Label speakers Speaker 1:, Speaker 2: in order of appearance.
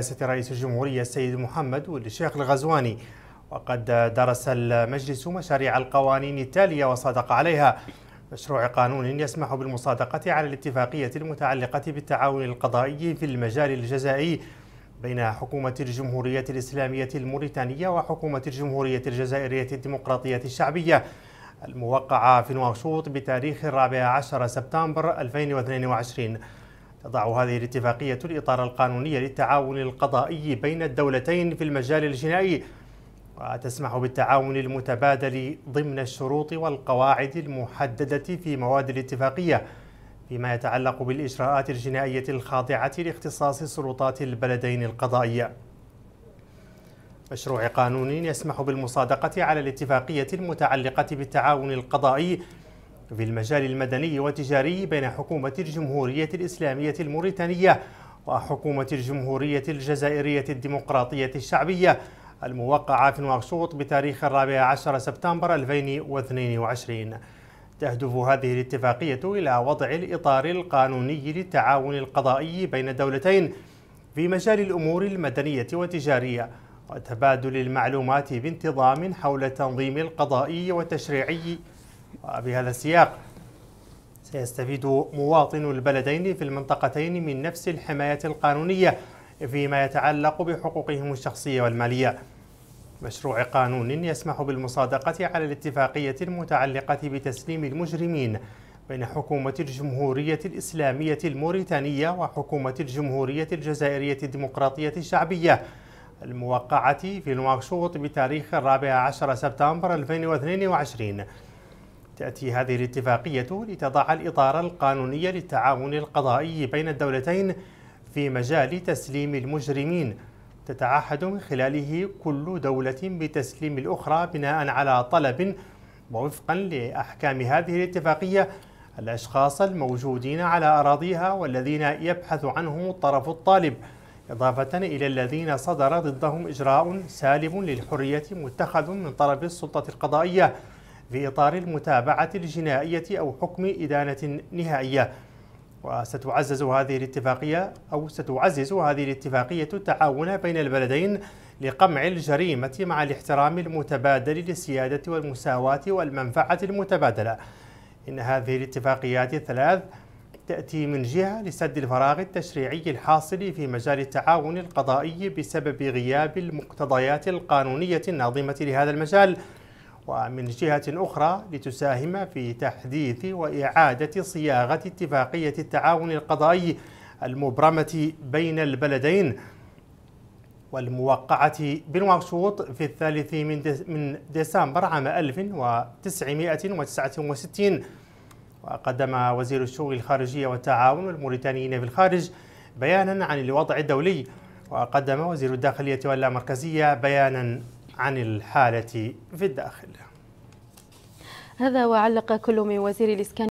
Speaker 1: رئاسة رئيس الجمهورية السيد محمد ولد الشيخ الغزواني وقد درس المجلس مشاريع القوانين التالية وصادق عليها مشروع قانون يسمح بالمصادقة على الاتفاقية المتعلقة بالتعاون القضائي في المجال الجزائي بين حكومة الجمهورية الإسلامية الموريتانية وحكومة الجمهورية الجزائرية الديمقراطية الشعبية الموقعة في نواشوط بتاريخ الرابع عشر سبتمبر 2022 تضع هذه الاتفاقية الإطار القانوني للتعاون القضائي بين الدولتين في المجال الجنائي وتسمح بالتعاون المتبادل ضمن الشروط والقواعد المحددة في مواد الاتفاقية فيما يتعلق بالإجراءات الجنائية الخاضعة لاختصاص سلطات البلدين القضائية مشروع قانون يسمح بالمصادقة على الاتفاقية المتعلقة بالتعاون القضائي في المجال المدني والتجاري بين حكومة الجمهورية الإسلامية الموريتانية وحكومة الجمهورية الجزائرية الديمقراطية الشعبية الموقعة في نواكشوط بتاريخ الرابع عشر سبتمبر 2022 تهدف هذه الاتفاقية إلى وضع الإطار القانوني للتعاون القضائي بين الدولتين في مجال الأمور المدنية والتجارية وتبادل المعلومات بانتظام حول التنظيم القضائي والتشريعي وبهذا السياق سيستفيد مواطن البلدين في المنطقتين من نفس الحماية القانونية فيما يتعلق بحقوقهم الشخصية والمالية مشروع قانون يسمح بالمصادقة على الاتفاقية المتعلقة بتسليم المجرمين بين حكومة الجمهورية الإسلامية الموريتانية وحكومة الجمهورية الجزائرية الديمقراطية الشعبية الموقعة في نواكشوط بتاريخ الرابع عشر سبتمبر 2022 تأتي هذه الاتفاقية لتضع الإطار القانوني للتعاون القضائي بين الدولتين في مجال تسليم المجرمين تتعهد من خلاله كل دولة بتسليم الأخرى بناء على طلب ووفقا لأحكام هذه الاتفاقية الأشخاص الموجودين على أراضيها والذين يبحث عنهم الطرف الطالب إضافة إلى الذين صدر ضدهم إجراء سالب للحرية متخذ من طرف السلطة القضائية في إطار المتابعة الجنائية أو حكم إدانة نهائية وستعزز هذه الاتفاقية أو ستعزز هذه الاتفاقية التعاون بين البلدين لقمع الجريمة مع الاحترام المتبادل للسيادة والمساواة والمنفعة المتبادلة إن هذه الاتفاقيات الثلاث تأتي من جهة لسد الفراغ التشريعي الحاصل في مجال التعاون القضائي بسبب غياب المقتضيات القانونية الناظمة لهذا المجال ومن جهة أخرى لتساهم في تحديث وإعادة صياغة اتفاقية التعاون القضائي المبرمة بين البلدين والموقعة بالمرشوط في الثالث من ديسمبر عام 1969 وقدم وزير الشؤون الخارجية والتعاون الموريتانيين في الخارج بيانا عن الوضع الدولي وقدم وزير الداخلية واللامركزية بيانا عن الحالة في الداخل هذا وعلق كل من وزير الإسكان